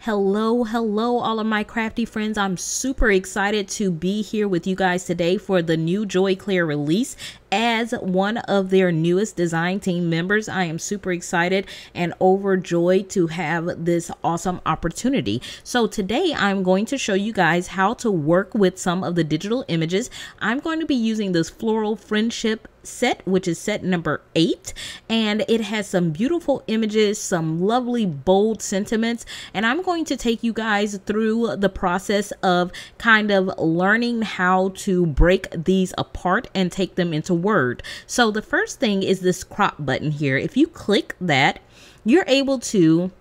Hello, hello, all of my crafty friends. I'm super excited to be here with you guys today for the new Joy Clear release as one of their newest design team members. I am super excited and overjoyed to have this awesome opportunity. So today I'm going to show you guys how to work with some of the digital images. I'm going to be using this floral friendship set, which is set number eight. And it has some beautiful images, some lovely bold sentiments. And I'm going to take you guys through the process of kind of learning how to break these apart and take them into word. So the first thing is this crop button here. If you click that, you're able to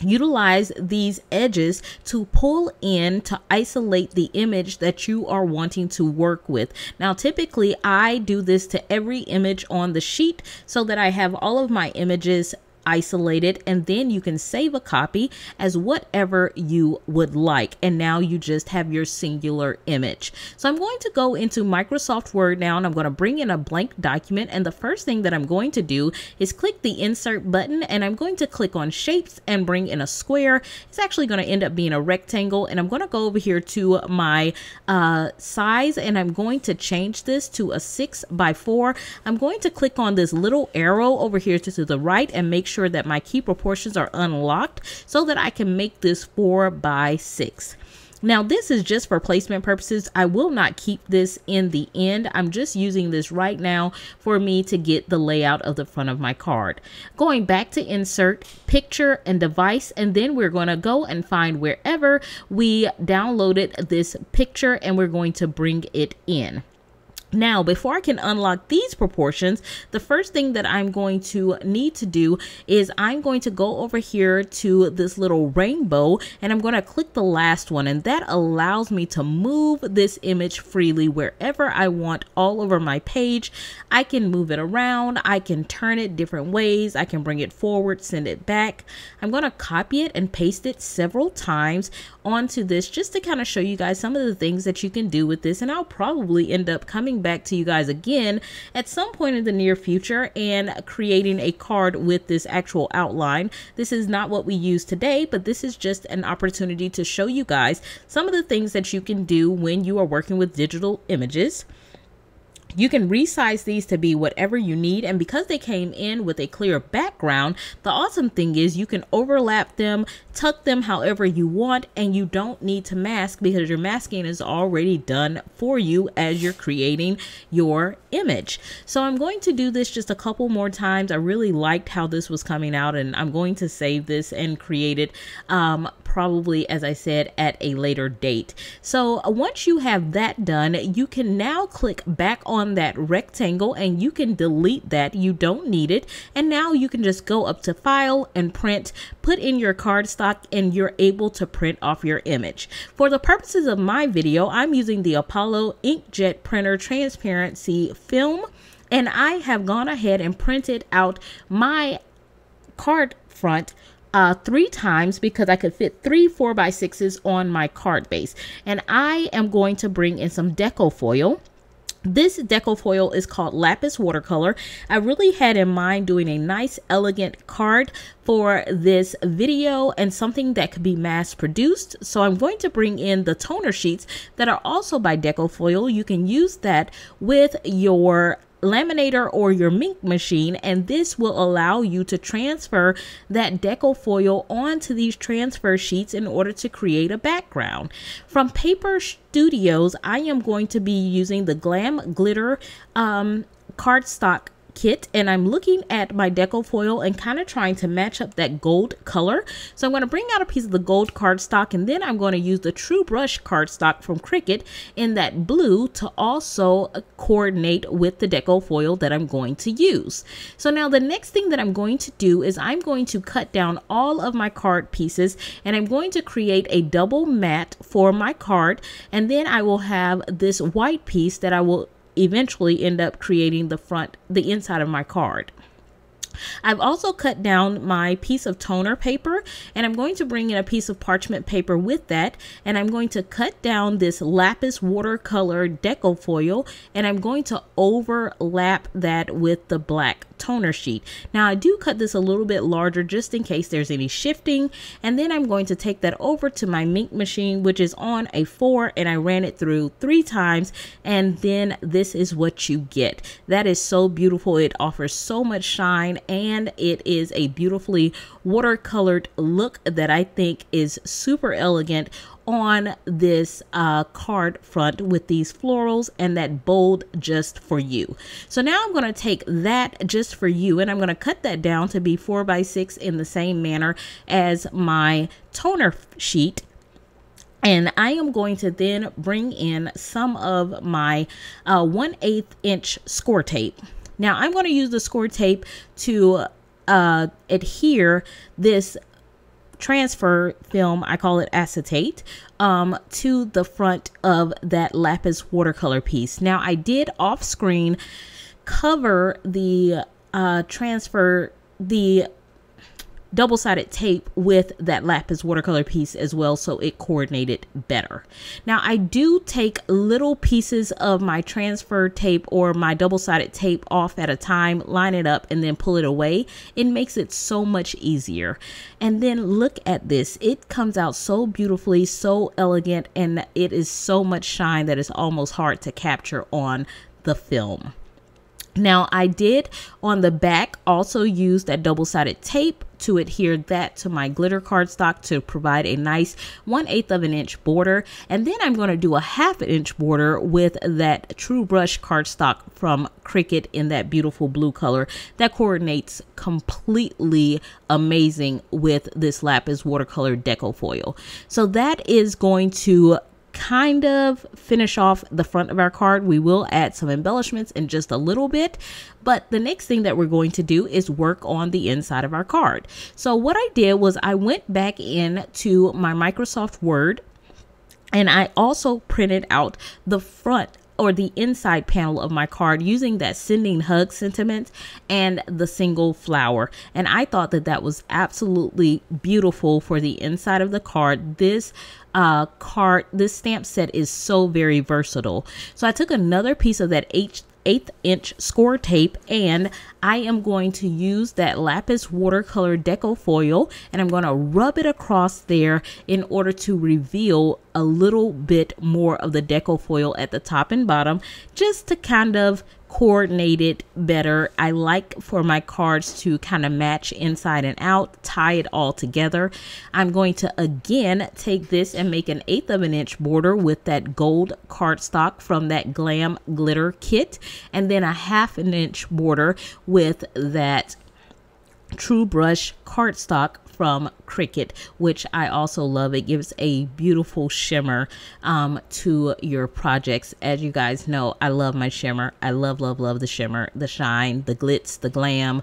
utilize these edges to pull in to isolate the image that you are wanting to work with. Now typically I do this to every image on the sheet so that I have all of my images isolate it, and then you can save a copy as whatever you would like. And now you just have your singular image. So I'm going to go into Microsoft Word now and I'm going to bring in a blank document. And the first thing that I'm going to do is click the insert button and I'm going to click on shapes and bring in a square. It's actually going to end up being a rectangle. And I'm going to go over here to my uh, size and I'm going to change this to a six by four. I'm going to click on this little arrow over here to, to the right and make sure sure that my key proportions are unlocked so that I can make this 4 by 6. Now this is just for placement purposes. I will not keep this in the end. I'm just using this right now for me to get the layout of the front of my card. Going back to insert, picture and device and then we're going to go and find wherever we downloaded this picture and we're going to bring it in. Now, before I can unlock these proportions, the first thing that I'm going to need to do is I'm going to go over here to this little rainbow and I'm going to click the last one and that allows me to move this image freely wherever I want all over my page. I can move it around. I can turn it different ways. I can bring it forward, send it back. I'm going to copy it and paste it several times onto this just to kind of show you guys some of the things that you can do with this and I'll probably end up coming back to you guys again at some point in the near future and creating a card with this actual outline. This is not what we use today but this is just an opportunity to show you guys some of the things that you can do when you are working with digital images. You can resize these to be whatever you need and because they came in with a clear background, the awesome thing is you can overlap them, tuck them however you want and you don't need to mask because your masking is already done for you as you're creating your image. So I'm going to do this just a couple more times. I really liked how this was coming out and I'm going to save this and create it um, probably, as I said, at a later date. So once you have that done, you can now click back on on that rectangle and you can delete that. You don't need it. And now you can just go up to file and print, put in your cardstock and you're able to print off your image. For the purposes of my video, I'm using the Apollo inkjet printer transparency film and I have gone ahead and printed out my card front uh, three times because I could fit three four by sixes on my card base. And I am going to bring in some deco foil this deco foil is called Lapis Watercolor. I really had in mind doing a nice elegant card for this video and something that could be mass produced. So I'm going to bring in the toner sheets that are also by deco foil. You can use that with your laminator or your mink machine and this will allow you to transfer that deco foil onto these transfer sheets in order to create a background. From Paper Studios, I am going to be using the Glam Glitter um, cardstock kit and I'm looking at my deco foil and kind of trying to match up that gold color. So I'm going to bring out a piece of the gold cardstock and then I'm going to use the True Brush cardstock from Cricut in that blue to also coordinate with the deco foil that I'm going to use. So now the next thing that I'm going to do is I'm going to cut down all of my card pieces and I'm going to create a double mat for my card and then I will have this white piece that I will eventually end up creating the front, the inside of my card. I've also cut down my piece of toner paper and I'm going to bring in a piece of parchment paper with that and I'm going to cut down this lapis watercolor deco foil and I'm going to overlap that with the black toner sheet. Now I do cut this a little bit larger just in case there's any shifting. And then I'm going to take that over to my mink machine, which is on a four and I ran it through three times. And then this is what you get. That is so beautiful. It offers so much shine and it is a beautifully watercolored look that I think is super elegant on this uh, card front with these florals and that bold just for you. So now I'm going to take that just for you and I'm going to cut that down to be 4 by 6 in the same manner as my toner sheet. And I am going to then bring in some of my uh, 1 8 inch score tape. Now I'm going to use the score tape to uh, adhere this transfer film, I call it acetate, um, to the front of that lapis watercolor piece. Now, I did off screen cover the uh, transfer, the double-sided tape with that lapis watercolor piece as well so it coordinated better. Now I do take little pieces of my transfer tape or my double-sided tape off at a time, line it up and then pull it away. It makes it so much easier. And then look at this. It comes out so beautifully, so elegant and it is so much shine that it's almost hard to capture on the film. Now I did on the back also use that double-sided tape to adhere that to my glitter cardstock to provide a nice 1 of an inch border. And then I'm going to do a half an inch border with that True Brush cardstock from Cricut in that beautiful blue color that coordinates completely amazing with this lapis watercolor deco foil. So that is going to kind of finish off the front of our card. We will add some embellishments in just a little bit, but the next thing that we're going to do is work on the inside of our card. So what I did was I went back in to my Microsoft Word and I also printed out the front or the inside panel of my card using that sending hug sentiment and the single flower. And I thought that that was absolutely beautiful for the inside of the card. This uh, card, this stamp set is so very versatile. So I took another piece of that H eighth inch score tape and I am going to use that lapis watercolor deco foil and I'm going to rub it across there in order to reveal a little bit more of the deco foil at the top and bottom just to kind of coordinated better. I like for my cards to kind of match inside and out, tie it all together. I'm going to again take this and make an eighth of an inch border with that gold cardstock from that Glam Glitter Kit and then a half an inch border with that True Brush cardstock from cricket, which I also love. It gives a beautiful shimmer um, to your projects. As you guys know, I love my shimmer. I love, love, love the shimmer, the shine, the glitz, the glam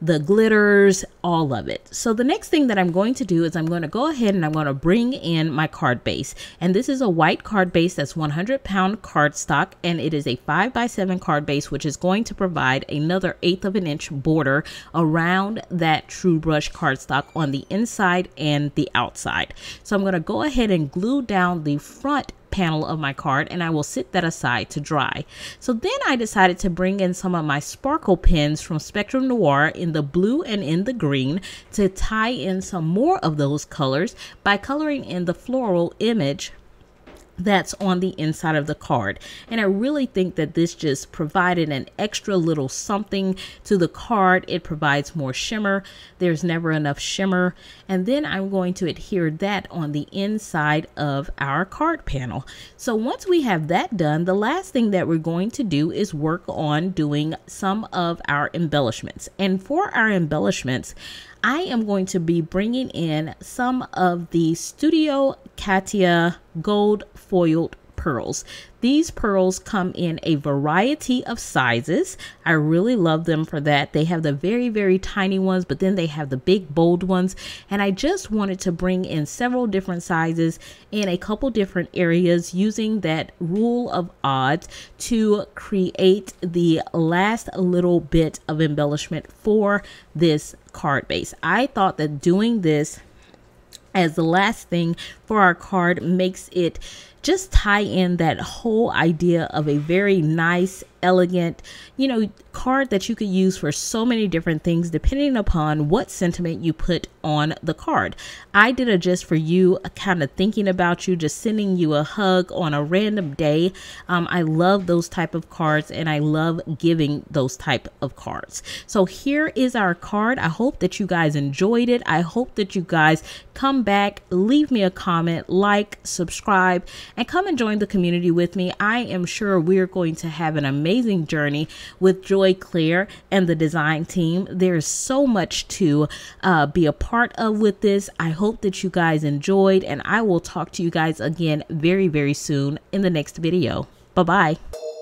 the glitters, all of it. So the next thing that I'm going to do is I'm going to go ahead and I'm going to bring in my card base. And this is a white card base that's 100 pound cardstock and it is a 5 by 7 card base which is going to provide another eighth of an inch border around that True Brush cardstock on the inside and the outside. So I'm going to go ahead and glue down the front panel of my card and I will sit that aside to dry. So then I decided to bring in some of my sparkle pens from Spectrum Noir in the blue and in the green to tie in some more of those colors by coloring in the floral image that's on the inside of the card. And I really think that this just provided an extra little something to the card. It provides more shimmer. There's never enough shimmer. And then I'm going to adhere that on the inside of our card panel. So once we have that done, the last thing that we're going to do is work on doing some of our embellishments. And for our embellishments, I am going to be bringing in some of the Studio Katia gold foiled pearls. These pearls come in a variety of sizes. I really love them for that. They have the very, very tiny ones, but then they have the big, bold ones. And I just wanted to bring in several different sizes in a couple different areas using that rule of odds to create the last little bit of embellishment for this card base. I thought that doing this as the last thing for our card makes it just tie in that whole idea of a very nice, elegant, you know, card that you could use for so many different things depending upon what sentiment you put on the card. I did a just for you, uh, kind of thinking about you, just sending you a hug on a random day. Um, I love those type of cards and I love giving those type of cards. So here is our card. I hope that you guys enjoyed it. I hope that you guys come back, leave me a comment, like, subscribe, and come and join the community with me. I am sure we're going to have an amazing journey with Joy Claire and the design team. There's so much to uh, be a part of with this. I hope that you guys enjoyed, and I will talk to you guys again very, very soon in the next video. Bye bye.